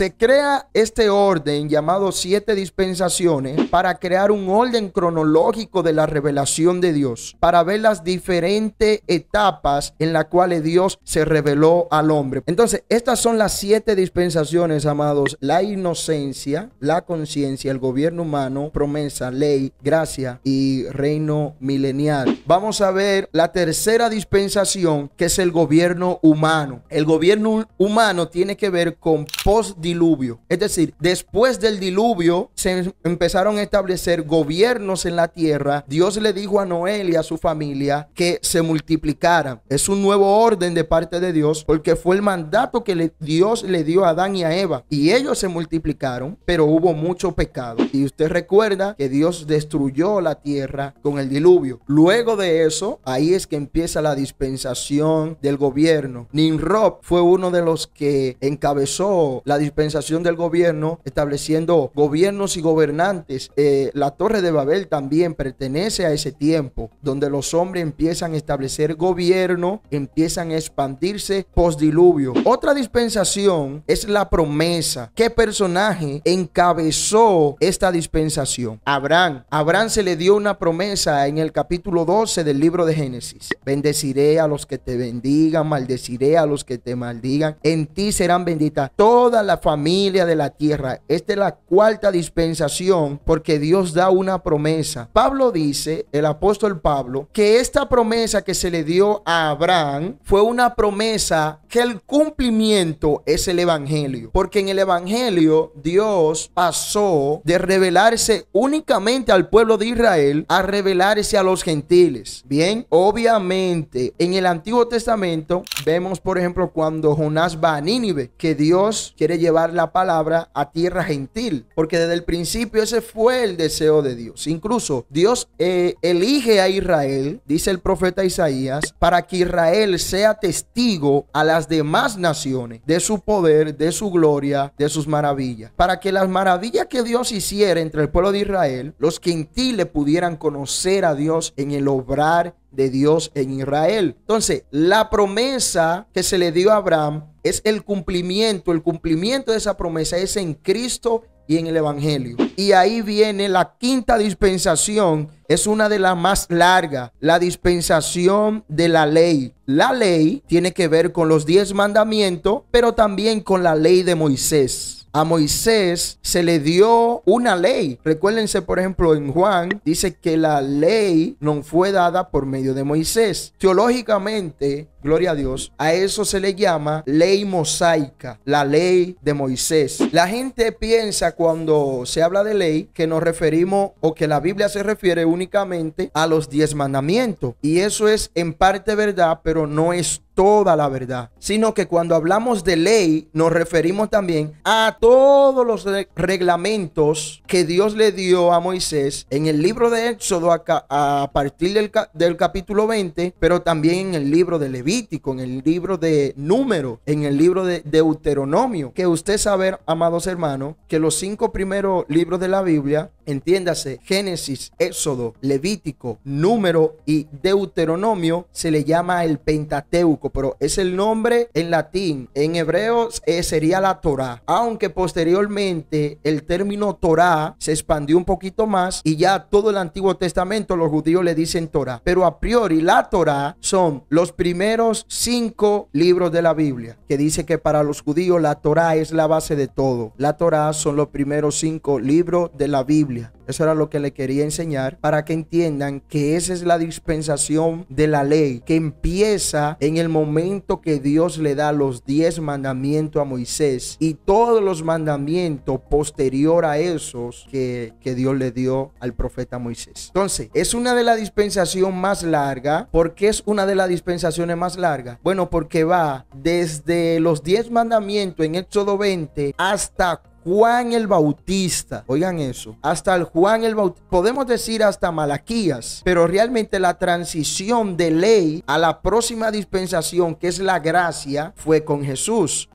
se crea este orden llamado siete dispensaciones para crear un orden cronológico de la revelación de Dios, para ver las diferentes etapas en las cuales Dios se reveló al hombre. Entonces, estas son las siete dispensaciones, amados. La inocencia, la conciencia, el gobierno humano, promesa, ley, gracia y reino milenial. Vamos a ver la tercera dispensación, que es el gobierno humano. El gobierno humano tiene que ver con post diluvio. Es decir, después del diluvio se empezaron a establecer gobiernos en la tierra. Dios le dijo a Noel y a su familia que se multiplicaran. Es un nuevo orden de parte de Dios porque fue el mandato que Dios le dio a Adán y a Eva. Y ellos se multiplicaron, pero hubo mucho pecado. Y usted recuerda que Dios destruyó la tierra con el diluvio. Luego de eso, ahí es que empieza la dispensación del gobierno. Nimrod fue uno de los que encabezó la dispensación dispensación del gobierno, estableciendo gobiernos y gobernantes. Eh, la Torre de Babel también pertenece a ese tiempo, donde los hombres empiezan a establecer gobierno, empiezan a expandirse post-diluvio. Otra dispensación es la promesa. ¿Qué personaje encabezó esta dispensación? Abraham. Abraham se le dio una promesa en el capítulo 12 del libro de Génesis. Bendeciré a los que te bendigan, maldeciré a los que te maldigan. En ti serán benditas todas las familia de la tierra. Esta es la cuarta dispensación porque Dios da una promesa. Pablo dice, el apóstol Pablo, que esta promesa que se le dio a Abraham fue una promesa que el cumplimiento es el Evangelio. Porque en el Evangelio Dios pasó de revelarse únicamente al pueblo de Israel a revelarse a los gentiles. Bien, obviamente en el Antiguo Testamento vemos, por ejemplo, cuando Jonás va a Nínive, que Dios quiere llevar la palabra a tierra gentil. Porque desde el principio ese fue el deseo de Dios. Incluso Dios eh, elige a Israel, dice el profeta Isaías, para que Israel sea testigo a la demás naciones de su poder, de su gloria, de sus maravillas. Para que las maravillas que Dios hiciera entre el pueblo de Israel, los que en ti le pudieran conocer a Dios en el obrar de Dios en Israel. Entonces, la promesa que se le dio a Abraham es el cumplimiento. El cumplimiento de esa promesa es en Cristo y en el Evangelio. Y ahí viene la quinta dispensación, es una de las más largas, la dispensación de la ley. La ley tiene que ver con los diez mandamientos, pero también con la ley de Moisés a Moisés se le dio una ley. Recuérdense, por ejemplo, en Juan dice que la ley no fue dada por medio de Moisés. Teológicamente, gloria a Dios, a eso se le llama ley mosaica, la ley de Moisés. La gente piensa cuando se habla de ley que nos referimos o que la Biblia se refiere únicamente a los diez mandamientos. Y eso es en parte verdad, pero no es toda la verdad, sino que cuando hablamos de ley nos referimos también a todos los reglamentos que Dios le dio a Moisés en el libro de Éxodo a, partir del, capítulo 20, pero también en el libro de Levítico, en el libro de Número, en el libro de Deuteronomio, que usted sabe, amados hermanos, que los cinco primeros libros de la Biblia, entiéndase, Génesis, Éxodo, Levítico, Número y Deuteronomio, se le llama el Pentateuco pero es el nombre en latín. En hebreo eh, sería la Torah. Aunque posteriormente el término Torah se expandió un poquito más y ya todo el Antiguo Testamento los judíos le dicen Torah. Pero a priori la Torah son los primeros cinco libros de la Biblia, que dice que para los judíos la Torah es la base de todo. La Torah son los primeros cinco libros de la Biblia. Eso era lo que le quería enseñar para que entiendan que esa es la dispensación de la ley que empieza en el momento que Dios le da los diez mandamientos a Moisés y todos los mandamientos posterior a esos que, Dios le dio al profeta Moisés. Entonces, es una de las dispensaciones más largas. ¿Por qué es una de las dispensaciones más largas? Bueno, porque va desde los diez mandamientos en Éxodo 20 hasta Juan el Bautista. Oigan eso. Hasta el Juan el Bautista. Podemos decir hasta Malaquías. Pero realmente la transición de ley a la próxima dispensación, que es la gracia, fue con Jesús.